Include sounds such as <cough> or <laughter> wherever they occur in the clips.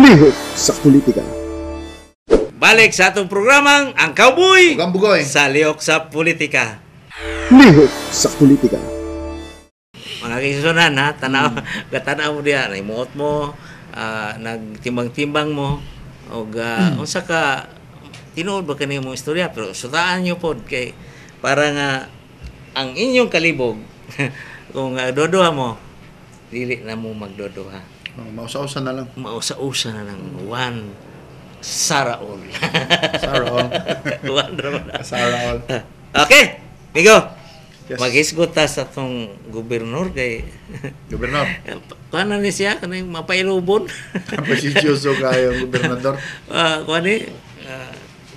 lihok sa politika. Balik sa atong programang Ang Cowboy Gambugoy sa Lihok sa Politika. Lihok sa Politika. Mga kisusunan ha, tanaw, mm. <laughs> gatanaw mo diya, remote mo, uh, nagtimbang-timbang mo, o uh, ah, mm. unsa ka, tinuod ba kanimo mong istorya, pero sutaan nyo po, kay para nga ang inyong kalibog, <laughs> kung uh, dodoha mo, dili na mo magdodoha. Oh, mausa-usa na lang. Mausa-usa na lang. One Saraol. Saraol. <laughs> One Saraol. Okay, Migo. Yes. Magisgot ta sa tong gobernador kay Gobernador. <laughs> Kuan na ni siya kanay mapailubon. <laughs> Pasidyoso kayo gobernador. Ah, uh, kuan ni. Uh,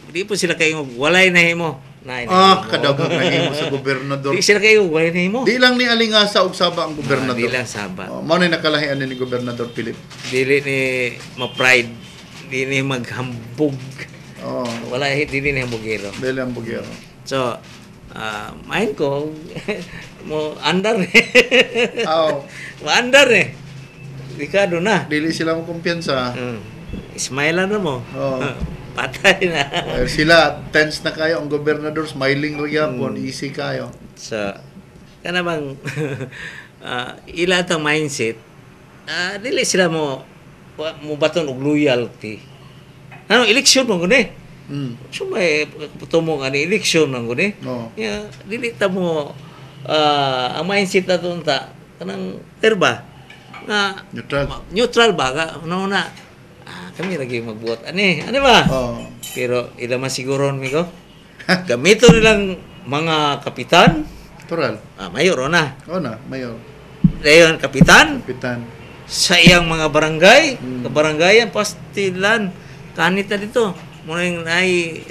di po sila kayo walay na himo. Nay, Ah, kadagot na himo sa gobernador. Di sila kayo, wala na himo. Di lang ni Alingasa og Saba ang gobernador. Ah, di lang Saba. Oh, mao na nakalahian ni gobernador Philip. Dili ni ma-pride, di ni maghambog. Oh. Wala hindi ni hambugero. Dili hambugero. So, uh, main ko <laughs> mo under eh. Oh. mo andar eh. Dikado na. Dili sila mo kumpiyansa. Mm. Smile na mo. Oh. Ah patay na. well, eh, sila, tense na kayo. Ang gobernador, smiling riapon, hmm. easy kayo. So, kana bang uh, <laughs> ah, ila tang mindset, uh, dili sila mo mo baton og loyalty. Ano, eleksyon mo gani. Mm. So may tumo nga ni eleksyon nang gani. No. Yeah, dili ta mo uh, ang mindset nato ta kanang terba nga neutral, neutral ba ka no na kami lagi magbuot ani ano ba oh. pero ila man siguro mi ko <laughs> gamito nilang mga kapitan natural ah mayor ona ona o mayor dayon kapitan kapitan sa iyang mga barangay hmm. kabarangayan pastilan kanita dito mo yung ay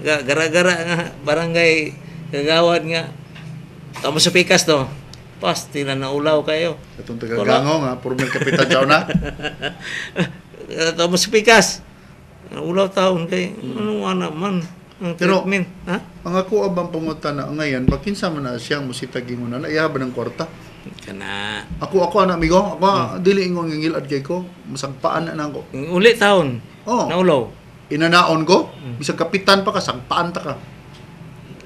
gara-gara nga barangay gagawad nga tamo sa pikas to pastilan na ulaw kayo itong tagagango nga puro may kapitan daw na <laughs> Tapos si Pikas. Ulaw taon kay. Hmm. Anong anak man? Ang Pero, treatment. Ha? Ang ako abang pumunta na ngayon, bakinsa man na siyang musitagi mo na, naihaban ng kwarta. Kana. Ako, ako anak migo, Ako, hmm. dili ingong ngilad kay ko. Masagpaan na nang Uli taon. Oh. Naulaw. Inanaon ko. Bisag hmm. kapitan pa ka, sagpaan ta ka.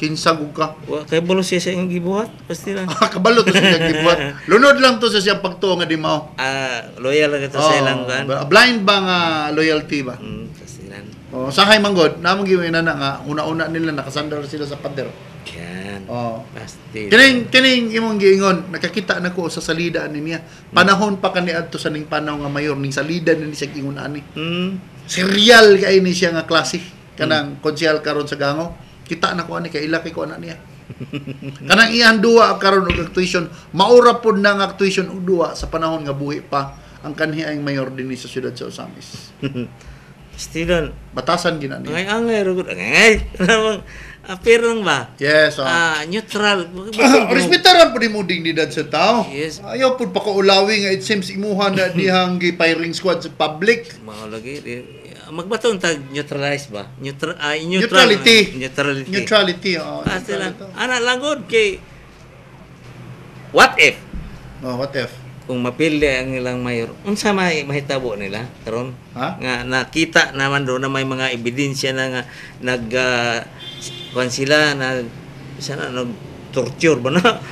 Kinsag ug ka. Wa kay balo siya sa imong gibuhat, pastilan. Ah, kabalo to siya gibuhat. <laughs> Lunod lang to sa siya pagtuo nga di mao. Ah, uh, loyal lang to oh, sa ilang kan. Blind ba nga loyalty ba? Mm, lang Oh, sahay manggod, namong giwin na nga una-una nila nakasandal sila sa pader. Yan. Oh. Pasti. Kining kining imong giingon, nakakita na ko sa salida ni niya. Hmm. Panahon pa kani adto sa ning panaw nga mayor ning salida ni siya ingon ani. Mm. Serial kay ni siya nga klase kanang mm. konsyal karon sa Gango kita na ko ani kay ilaki ko anak niya <laughs> kanang iyan duwa karon og tuition maura pud na nga tuition og duwa sa panahon nga buhi pa ang kanhi ay mayor dinhi sa siyudad sa Osamis <laughs> Steven batasan gina niya angay angay rugod angay appear lang ba yes oh. uh, neutral respetar <coughs> pud mo ding didad sa tao yes ayaw pud pa nga it seems imuha na dihang gi firing squad sa public mao magbaton tag neutralize ba? Neutral, uh, ah, neutral, neutrality. Neutrality. Neutrality. Oh, ah, sila. Ana langgod kay what if? Oh, what if? Kung mapili ang ilang mayor, unsa may mahitabo nila karon? Ha? Nga nakita naman do na may mga ebidensya na nga nag uh, kwan sila nag sana nag torture ba na? <laughs>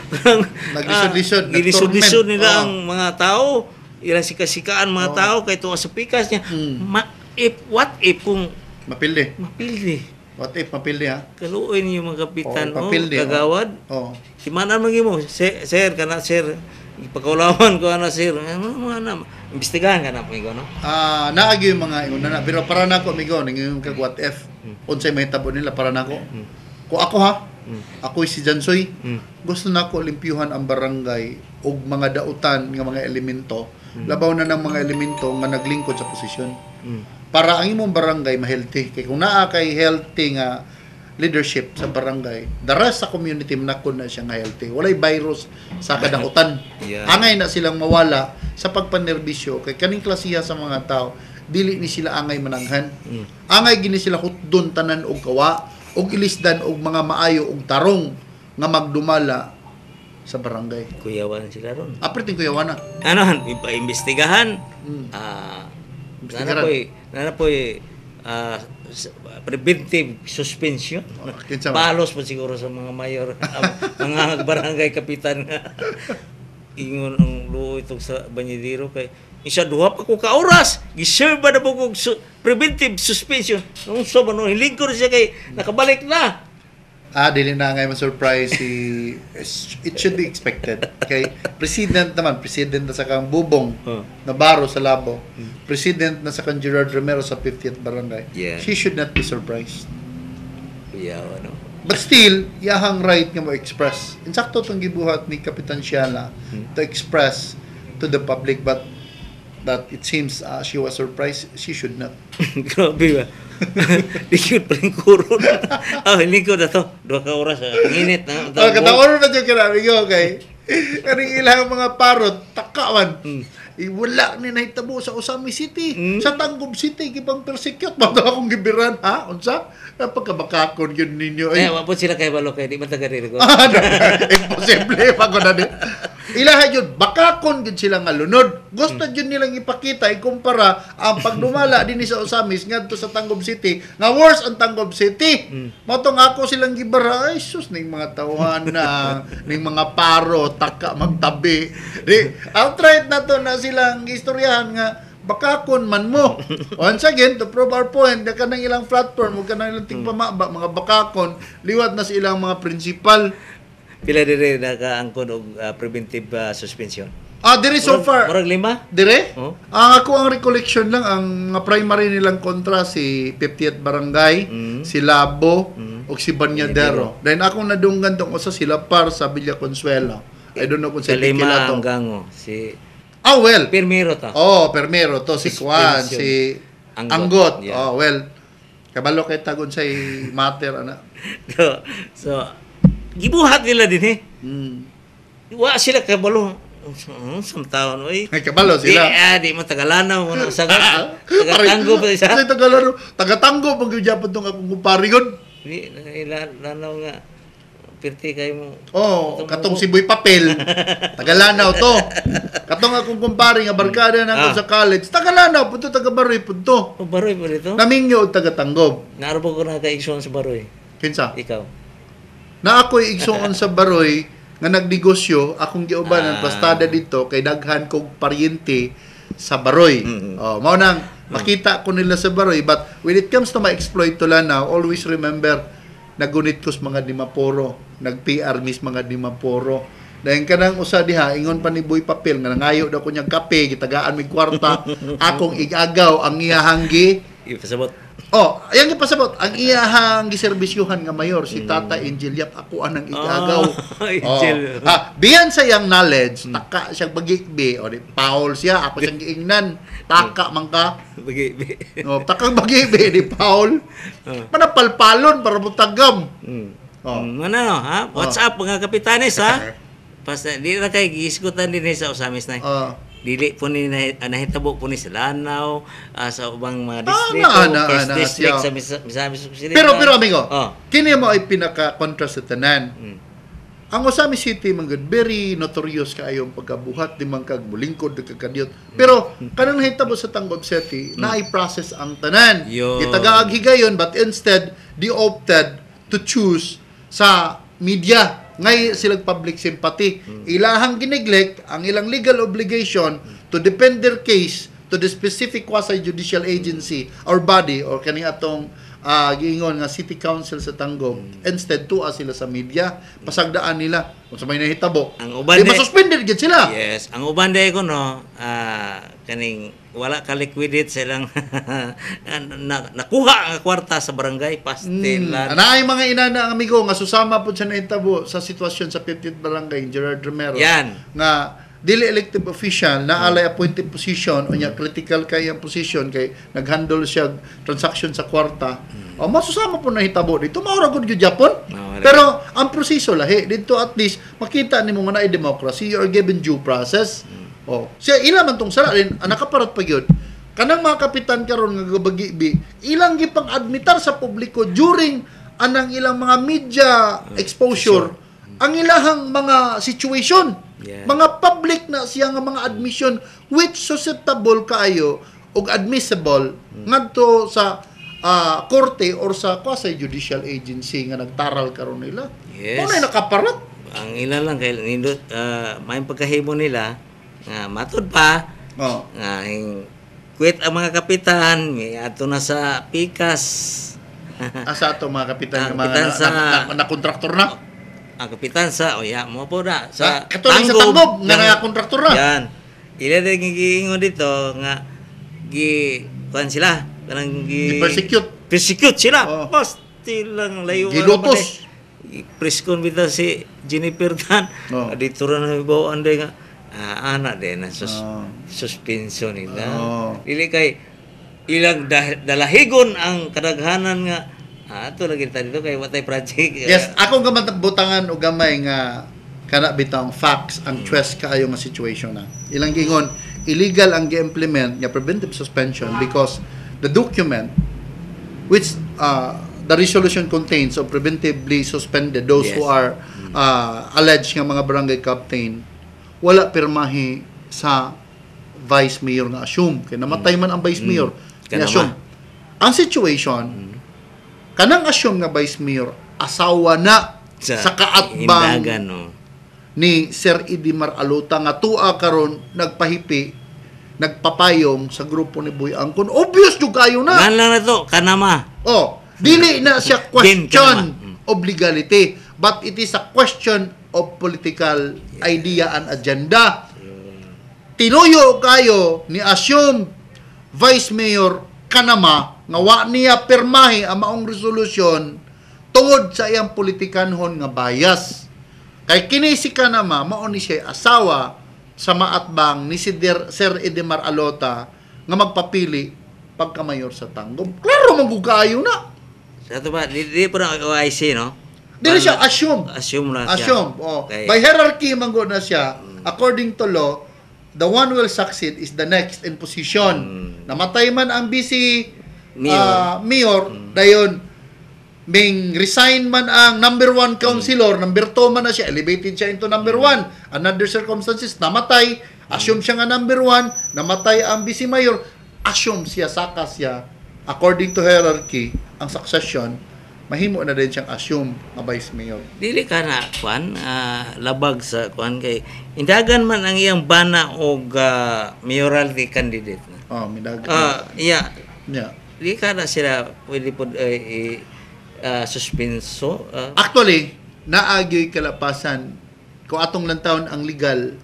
nag lisod ah, Nilisod-lisod nila oh. ang mga tao. Ilang sika-sikaan mga oh. tao kay tuwa sa pikas niya. Mm if, what if kung mapildi. Mapildi. What if mapildi ha? Kaluoy niyo mga kapitan oh, oh, oh. kagawad. Oh. oh. Si manan man mo, sir, kana sir. Ipakaulawan ko ana sir. Ano mga na? Imbestigahan ka na po no? Ah, uh, naagi yung mga ingon na pero para nako migo ning yung kag what if hmm. unsay mahitabo nila para nako. Hmm. Ko ako ha. Hmm. Ako si Jansoy. Hmm. Gusto nako limpyuhan ang barangay og mga dautan nga mga elemento Mm. Labaw na ng mga elemento nga naglingkod sa posisyon. Mm. Para ang imong barangay mahealthy. Kay kung naa kay healthy nga leadership sa barangay, the rest sa community manakon na siya nga healthy. Walay virus sa kadakutan. <laughs> yeah. Angay na silang mawala sa pagpanerbisyo kay kaning klasiya sa mga tao dili ni sila angay mananghan. Mm. Angay gini sila hutdon tanan og kawa og ilisdan og mga maayo og tarong nga magdumala sa barangay. Kuyawan sila ron. Ah, pwedeng kuyawan na. Ano, imbestigahan. Hmm. Uh, nana po, nana po, uh, ah, preventive suspension. Okay, oh, Palos po siguro sa mga mayor, ah, <laughs> mga barangay kapitan nga. <laughs> Ingon ang luo itong sa banyidiro kay isa duha pa ko ka oras giserve na po kog su- preventive suspension nung so ba hiling ko siya kay nakabalik na ah, dili na nga ma-surprise si it should be expected. Okay? President naman, president na sa kang Bubong huh. Oh. na baro sa Labo. Hmm. President na sa kang Gerard Romero sa 50th barangay. Yeah. She should not be surprised. Yeah, ano. But still, yahang right nga mo express. Insakto tong gibuhat ni Kapitan Siala hmm. to express to the public but that it seems uh, she was surprised she should not. <laughs> Grabe ba? <laughs> Dikit paling kurun. <laughs> Ah, oh, lingko na to. Dua ka oras. Ang ah. Nginit na. Oh, katawaro na dyan kinabi ko, okay? Kani ilang mga parot, takawan. Mm. Iwala eh, ni nahitabo sa Osami City. Mm. Sa Tanggob City, gibang persecute. <laughs> Bago akong gibiran, ha? Unsa? Pagkabakakon yun ninyo. Ay, eh, eh wapot sila kay Balo, kay di man taga rin ko. Ah, imposible, pagod na din. Ilaha yun, bakakon gid sila nga lunod. Gusto mm. yun nilang ipakita, ikumpara ang pagdumala <laughs> din sa Osamis ngadto sa Tanggob City, nga worse ang Tanggob City. Mm. Matong ako silang gibara, ay sus, ning mga tawhan na, ning mga paro, taka, magtabi. Di, ang trait na to na silang istoryahan nga, bakakon man mo. <laughs> Once again, to prove our point, na kanang ilang platform, huwag ka ilang tingpamaba, mga bakakon, liwat na sa ilang mga principal pila dire nakaangkon og uh, preventive uh, suspension? Ah, dire so far. Murag lima? Dire? Oh. Ah, ako ang recollection lang ang primary nilang kontra si 50th Barangay, mm. si Labo, mm. og si Banyadero. Then ako nadunggan tong usa sila par sa Villa Consuelo. I don't know kung sa Lima ang Si Ah, oh, well. Permero ta. Oh, permero to si Juan, si Angot. Anggot. Yeah. Oh, well. Kabalo kay tagon sa matter ana. <laughs> so, so gibuhat nila din eh. Mm. Wa sila kabalo. Hmm, Samtawan, oy. Ay, kabalo sila. Di, ah, di mo Tagalanaw. Muna, sa, ah, ah. <laughs> tagatanggo pa isa. Kasi Tagalanaw, tagatanggo pag Japan itong akong kumpari yun. Di, lanaw nga. Pirti kay mo. oh, katong si Boy Papel. <laughs> Tagalanaw to. Katong akong kumpari nga barkada na ako ah. sa college. Tagalanaw, punto taga Baroy, punto. O oh, Baroy pa rito? Namingyo o taga Tanggob. Naarap ko na ka-insurance sa Baroy. Kinsa? Ikaw. Na ako'y igsoon sa baroy nga nagnegosyo akong giubanan ah. pastada dito kay daghan kog paryente sa baroy. Mm-hmm. Oh, mao nang makita ko nila sa baroy but when it comes to ma-exploit to lana, always remember nagunit ko mga dimaporo, nag-PR mis mga dimaporo. Dahil kanang usa diha, ingon pa ni Boy Papel, nga nangayo daw ko kape, gitagaan may kwarta, <laughs> akong igagaw ang iyahanggi. Ipasabot. Oh, ayan yung pasabot. Ang iyahang giserbisyuhan nga mayor si hmm. Tata Angel Yap ako anang ah, igagaw. Oh, <laughs> Oh. Ah, biyan sa yang knowledge, taka siya bagikbi o di Paul siya ako siyang giingnan. Taka man ka. Bagikbi. Oh, taka bagikbi di Paul. Oh. Manapalpalon para mutagam. Mm. Oh. Ano, ano, ha? What's oh. up mga kapitanes ha? Basta <laughs> di na kay gisgutan din eh sa usamis na. Eh. Oh dili po ni nahitabo po ni sa Lanao uh, sa ubang mga district ah, na, na, na, district sa Misamis City pero ah, pero amigo oh. kini mo ay pinaka contrast sa tanan mm. ang Osami City manggod very notorious kaayong pagkabuhat di man kag mulingkod kagkadiyot hmm. pero mm. kanang nahitabo sa Tangbob City mm. na i-process ang tanan gitagaag higayon but instead they opted to choose sa media ngay silang public sympathy. Mm. Ilahang gineglect ang ilang legal obligation to defend their case to the specific quasi-judicial agency or body or kani atong uh, giingon nga city council sa Tanggong mm. instead to sila sa media pasagdaan nila kung sa may nahitabo ang uban di masuspended gid sila yes ang uban day ko no uh, kaning wala ka liquidate silang <laughs> na, nakuha ang kwarta sa barangay pastilan hmm. mm. anaay mga ina na amigo nga susama pud sa nahitabo sa sitwasyon sa 50th barangay Gerard Romero yan nga dili elected official na alay appointed position o niya critical kay ang position kay naghandle siya transaction sa kwarta mm. o masusama po na hitabo dito maura gud gyud Japon pero ang proseso lahi dito at least makita nimo nga naay democracy you are given due process mm. o siya ila man tong sala din ah, nakaparat pa gyud kanang mga kapitan karon nga gabagibi ilang gipang admitar sa publiko during anang ilang mga media ah, exposure ang ilahang mga situation Yeah. Mga public na siya nga mga admission which susceptible kaayo og admissible mm. ngadto sa uh, korte or sa quasi judicial agency nga nagtaral karon nila. Yes. Unay nakaparat. Ang ila lang kay nindot uh, ah, may pagkahimo nila nga uh, matod pa. Oh. Nga uh, quit ang mga kapitan, may ato na sa pikas. Asa ato mga kapitan, ah, mga, kapitan na, sa, na, na, na, na kontraktor na? ang kapitan sa oya mo po na sa ah, ato sa tanggob nga nga kontraktor na yan ila de giingon dito nga gi kuan sila kanang gi, gi persecute persecute sila oh. boss tilang layo gilutos eh. press bita si Jennifer Tan oh. dito ra na ibaw anday nga ah, ana de na sus oh. suspension nila oh. dili kay ilang dalahigon ang kadaghanan nga Ah, ato lagi kita dito kay watay project. Yes, ako nga butangan o gamay nga kana bitang facts ang hmm. twist kaayo nga situation na. Ilang gingon illegal ang gi-implement nga preventive suspension because the document which uh, the resolution contains of preventively suspended those yes. who are hmm. uh, alleged nga mga barangay captain wala pirmahi sa vice mayor nga assume kay namatay hmm. man ang vice mayor mm. nga assume. Ang situation mm kanang assume nga vice mayor asawa na sa, sa kaatbang indagan, no? ni Sir Idimar Aluta nga tua karon nagpahipi nagpapayong sa grupo ni Boy Angkon obvious jud kayo na Nan na to kanama oh dili na siya question mm. of legality but it is a question of political idea and agenda tinuyo kayo ni assume Vice Mayor Kanama nga wa niya pirmahi ang maong resolusyon tungod sa iyang politikanhon nga bias. Kay kinisika si mao ni siya asawa sa maatbang ni si Der, Sir Edmar Alota nga magpapili pagkamayor sa Tanggom. Klaro magugayo na. Sa to ba, di, di po na OIC, no? Dili siya assume. Assume na siya. Assume. Oh. Okay. By hierarchy man na siya. Mm. According to law, the one will succeed is the next in position. Mm. Namatay man ang BC, mayor, uh, mayor hmm. dayon Ming resign man ang number one councilor, hmm. number two man na siya, elevated siya into number mm. one. Another circumstances, namatay, assume siya nga number one, namatay ang vice mayor, assume siya, saka siya, according to hierarchy, ang succession, mahimo na din siyang assume nga vice mayor. Dili ka na, Kwan, uh, ah, labag sa Kwan, kay indagan man ang iyang bana o uh, ah, mayoralty candidate. Na. Oh, midagan. Uh, yeah. Yeah di ka na sila pwede po eh, uh, suspenso. Uh. Actually, naagyoy kalapasan ko atong lantaon ang legal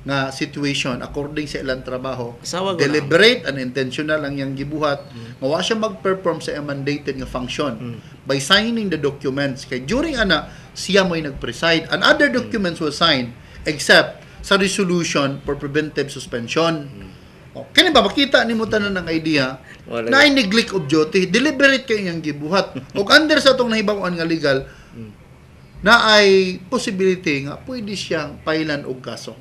na situation according sa ilang trabaho Sawag deliberate and intentional ang yang gibuhat mm. nga siya mag-perform sa mandated nga function mm. by signing the documents kay during ana siya mo'y nag-preside and other documents mm. were signed except sa resolution for preventive suspension mm. Oh, kani ba makita nimo tanan ng idea na ay neglect of duty, deliberate kay yang gibuhat. <laughs> o under sa tong nahibaw-an nga legal hmm. na ay possibility nga pwede siyang pailan og kaso.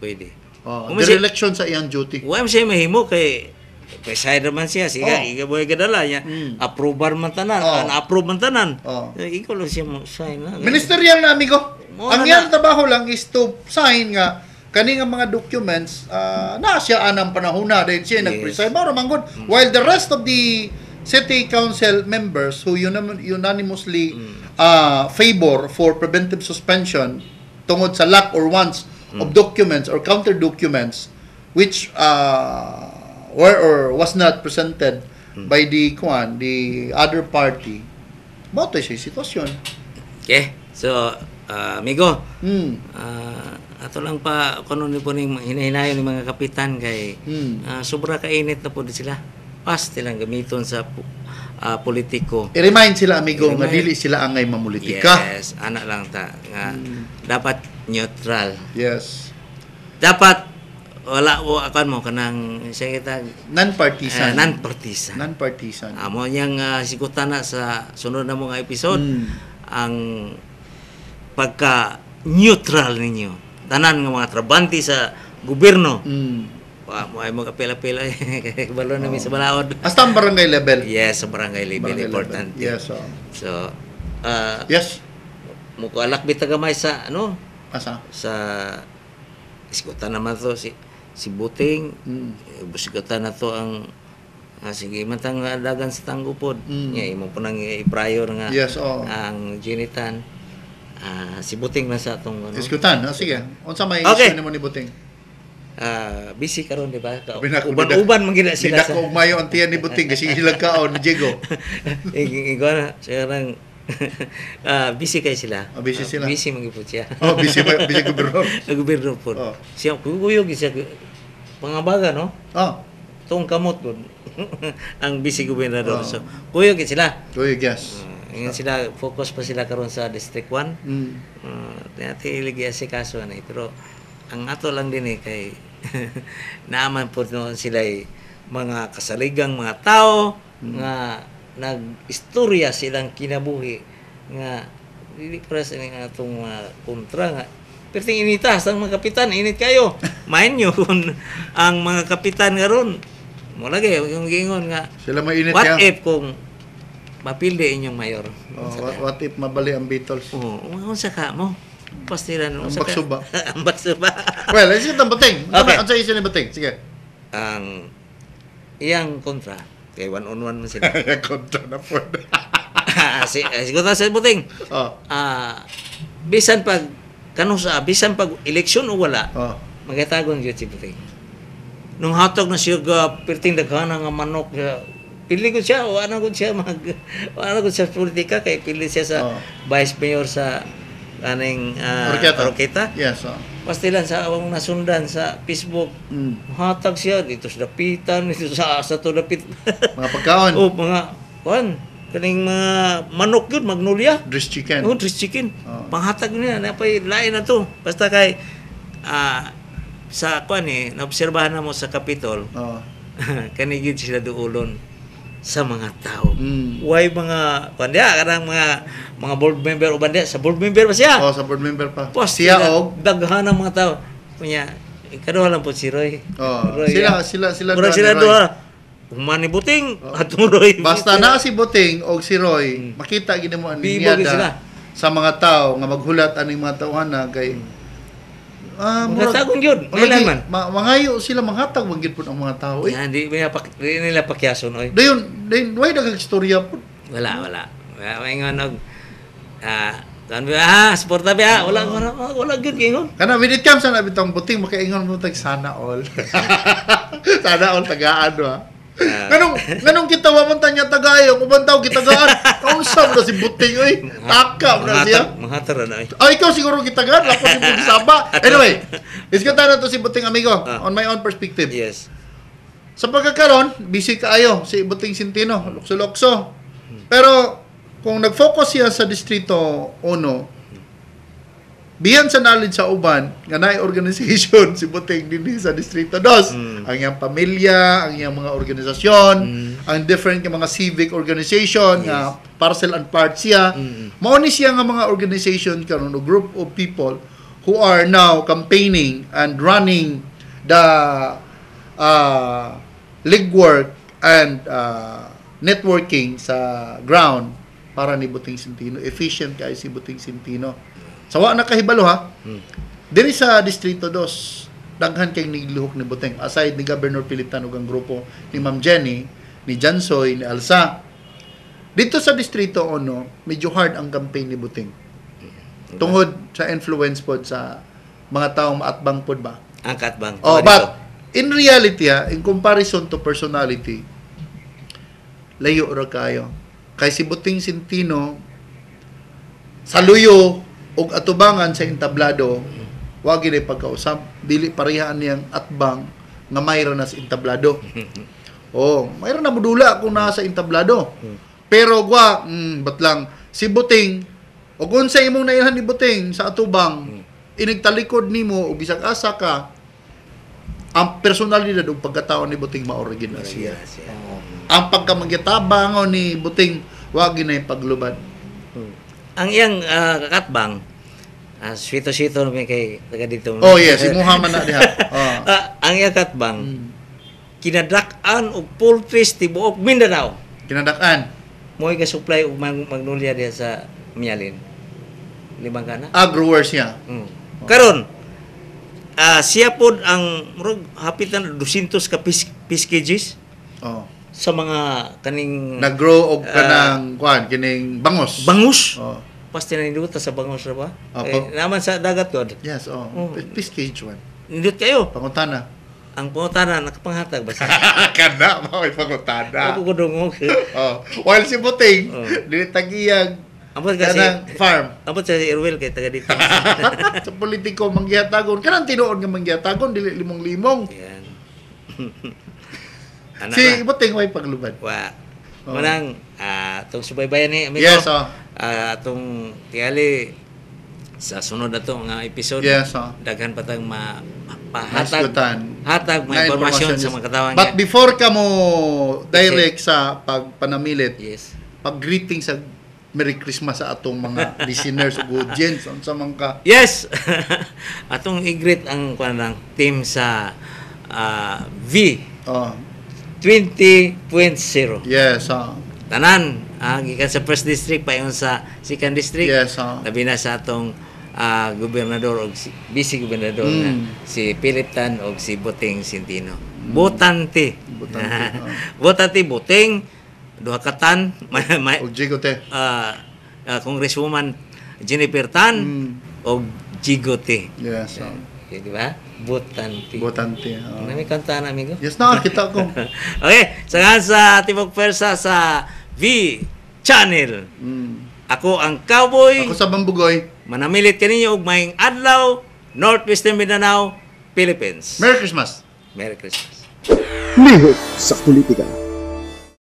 Pwede. Oh, Kung the election sa iyang duty. Wa siya mahimo kay kay side man siya siya oh. ikaw boy gadala niya mm. approver man tanan oh. an approve man tanan oh. Eh, ikaw lang siya mo sign na ministerial na amigo Muna ang iyang trabaho lang is to sign nga kani nga mga documents uh, na siya anang panahuna dahil siya yes. nag-preside mao manggod mm. while the rest of the city council members who unanim- unanimously mm. uh, favor for preventive suspension tungod sa lack or wants mm. of documents or counter documents which uh, were or was not presented mm. by the kwan the other party mao to siya sitwasyon okay so uh, amigo mm. uh, ato lang pa kuno ni puning hinahinayon ni mga kapitan kay hmm. uh, sobra kainit na po di sila pasti lang gamiton sa uh, politiko. I-remind sila amigo nga dili sila angay mamulitika. Yes, ana lang ta nga hmm. dapat neutral. Yes. Dapat wala wo akan mo kanang sa kita non-partisan uh, non-partisan non-partisan amo ah, yang uh, sigutan na sa sunod na mga episode mm. ang pagka neutral ninyo tanan nga mga trabanti sa gobyerno. Mm. Wa mo ay magapila-pila <laughs> balo na oh. sa balaod. Hasta ang barangay level. Yes, sa barangay level barangay important. Level. Yes, oh. so. So, uh, ah, yes. Mo ko alak bitagamay sa ano? Asa? Sa iskutan naman to si si Buting. Mm. Busikutan na to ang Ah, sige, matang dagan sa tanggupod. Mm. Yeah, imo po nang i-prior nga yes, oh. ang ginitan uh, si Buting na sa atong ano. Iskutan, no? sige. Unsa may okay. nimo ni Buting? Uh, busy karon di ba? Uban-uban man gina sila. Dinako og mayo ang ni Buting kasi sila kaon oh, ni Diego. <laughs> Ingon na siya nang uh, <laughs> busy kay sila. <laughs> Oh, busy sila. Uh, busy man gipud siya. oh, busy ba, busy gobyerno. gobyerno po. Oh. Siya kuyog siya pangabaga no? Oh. Tong kamot gud. ang busy gobernador. Oh. So, kuyog sila. Kuyog, yes. Uh, ngayon sila, focus pa sila karon sa District 1. Mm. Uh, ah, Tinati iligya si kaso na Pero ang ato lang din eh, kay <laughs> naaman po noon sila eh, mga kasaligang mga tao mm. nga nagistorya silang kinabuhi nga dili para sa ining atong uh, kontra nga perting initas ang mga kapitan init kayo <laughs> main nyo kung ang mga kapitan ngaron mo lagi yung gingon nga sila mainit what ya? if kung mapildi inyong mayor. Oh, what, what if mabali ang Beatles? Oo, oh, unsa ka mo? Pastilan ang <laughs> <laughs> ano ba? ang bakso ba? well, isa ang bating. Okay. Ang sa isa ni bating. Sige. Ang iyang kontra. Kay one on one man sila. <laughs> kontra na po. Ah, si ah, siguro sa buting. Oh. Ah, bisan pag kanu sa bisan pag eleksyon o wala. Oh. Magatagon gyud si buting. Nung hatog na siya ga pirting daghan nga manok pili ko siya o ano ko siya mag wala ko siya politika kay pili siya sa oh. vice mayor sa kaning uh, ah, Orqueta. Orqueta. so. oh. Pastilan sa awang nasundan sa Facebook. Mm. Hatag siya dito sa dapitan, dito sa asa to dapit. <laughs> mga pagkaon. oh, mga kuan kaning mga manok yun, magnolia. Dress chicken. Oh, dress chicken. Oh. Panghatag niya, napay lain na to. Basta kay uh, sa kuan eh, naobserbahan na mo sa Capitol. Oh. <laughs> kani sila duulon sa mga tao. Mm. Why mga bandia karang mga mga board member o bandia sa board member pa siya. Oh, sa board member pa. Post siya og daghan ang mga tao. Kunya kaduha lang po si Roy. Oh, Roy sila, yeah. sila sila Mura sila sila duha. Human ni Buting oh. at Roy. Basta na si Buting og si Roy, mm. makita gid mo ang niyada sa mga tao nga maghulat aning mga tawhana kay mm Uh, ah, Mangatagong yun. Nailan man. Ma mangayo sila manghatag wag gid pud ang mga tao. Eh. Hindi yeah, nila pak nila pakyason oy. Dayon, dayon why daghang istorya pud. Wala, wala. May ngonog ah kan ah, ha, suporta ba? Ah, wala ko oh. wala gud gingon. Kana when it comes na bitong buting makaingon mo tag sana all. <laughs> sana all tagaan do ha. Uh, ah. nanong nanong kita wa man tanya tagayo kubantaw kita gaan kausap na si buting oi. taka na siya mahatar na ay ay ah, ikaw siguro kita gaan lapo si buting saba <laughs> anyway is ko tanong to si buting amigo uh, on my own perspective yes sa pagkakaron busy kaayo si buting Sintino lukso-lukso pero kung nag-focus siya sa distrito 1 Bihan sa knowledge sa uban, nga naay organization <laughs> si Buting dinhi sa Distrito 2. Mm. Ang iyang pamilya, ang iyang mga organisasyon, mm. ang different mga civic organization yes. nga parcel and part siya. Mm. mm. siya nga mga organization karon group of people who are now campaigning and running the uh, legwork and uh, networking sa ground para ni Buting Sintino. Efficient kay si Buting Sintino. Sawa na kahibalo ha. Hmm. Diri sa Distrito 2, daghan kay niluhok ni Buteng. Aside ni Governor Pilitan ug ang grupo ni Ma'am Jenny, ni Jansoy, ni Alsa. Dito sa Distrito 1, medyo hard ang campaign ni Buteng. Okay. Hmm. Tungod sa influence pod sa mga taong maatbang pod ba? Ang katbang. Oh, but in reality ha, in comparison to personality, layo ra kayo. Kay si Buting Sintino, sa luyo, og atubangan sa intablado wa gid pagkausap dili parehaan niyang atbang nga mayro na sa intablado <laughs> oh mayro na mudula kung nasa intablado pero gwa mm, bat si buting og unsa imong nailhan ni buting sa atubang inigtalikod nimo og bisag asa ka ang personalidad ug pagkatao ni Buting maorigin na siya. Ang pagkamagitabango ni Buting wa ginay paglubad ang iyang uh, kakatbang uh, ah, sweet-sweet may kay taga dito. Oh yes, si Muhammad na diha. <laughs> Oh. uh, ang iyang kakatbang mm. kinadak-an og poultries tibuok Mindanao. Kinadak-an. Mo'y ka-supply og mag magnolia diha sa Mialin. Limang kana. Hmm. Ah, growers niya. Mm. Oh. Karon, uh, siya pod ang murug, hapitan 200 ka piece, piece cages. Oh sa mga kaning naggrow grow og ah, kanang kwan kining bangus bangus. Oh. Pasti na sa bangus ra ba? Opo. Eh, naman sa dagat god. Yes, oh. Oh. Fish one. Nindot kayo. Pangutana. Ang pangutana nakapanghatag ba sa? <laughs> Kana mao pangutana. ug ko dungog. Oh. While si Buting, oh. dili tagiyag Abot kasi kanang farm. abot sa Irwell kay taga dito. <laughs> sa politiko manggihatagon kanang tinuod nga manggihatagon dili limong-limong Yan. <laughs> Ana si ba? ibuting way paglubad. Wa. Oh. Manang uh, tong subaybayan ni amigo. Yes, oh. Ah, uh, atong tiyali, sa sunod na to nga episode yes, oh. daghan patang ma, mapahatag hatag mga impormasyon sa mga katawan but niya. before ka mo direct yes. sa pagpanamilit yes pag greeting sa Merry Christmas sa atong mga <laughs> listeners ug audience sa man ka yes <laughs> atong i-greet ang kanang team sa uh, V oh 20.0. Yes, uh. Tanan, ah, gikan sa first district pa paingon sa second district. Yes, uh. Ah. Labi na sa atong uh, gobernador o si, vice gobernador mm. na hmm. si Philip Tan o si Buting Sintino. Mm. Botante. Botante. uh. <laughs> Botante Boting duha ka tan <laughs> o Jigote. Uh, uh, Congresswoman Jennifer Tan mm. o Jigote. Yes, uh. okay, eh, di ba? Butante. Butante. Oh. Ah. Nami kanta na, amigo? Yes, Kita ko. <laughs> okay, saka sa Timog Persa sa V Channel. Mm. Ako ang cowboy. Ako sa Bambugoy. Manamilit ka ninyo og maing adlaw, Northwestern Mindanao, Philippines. Merry Christmas. Merry Christmas. Lihok sa politika.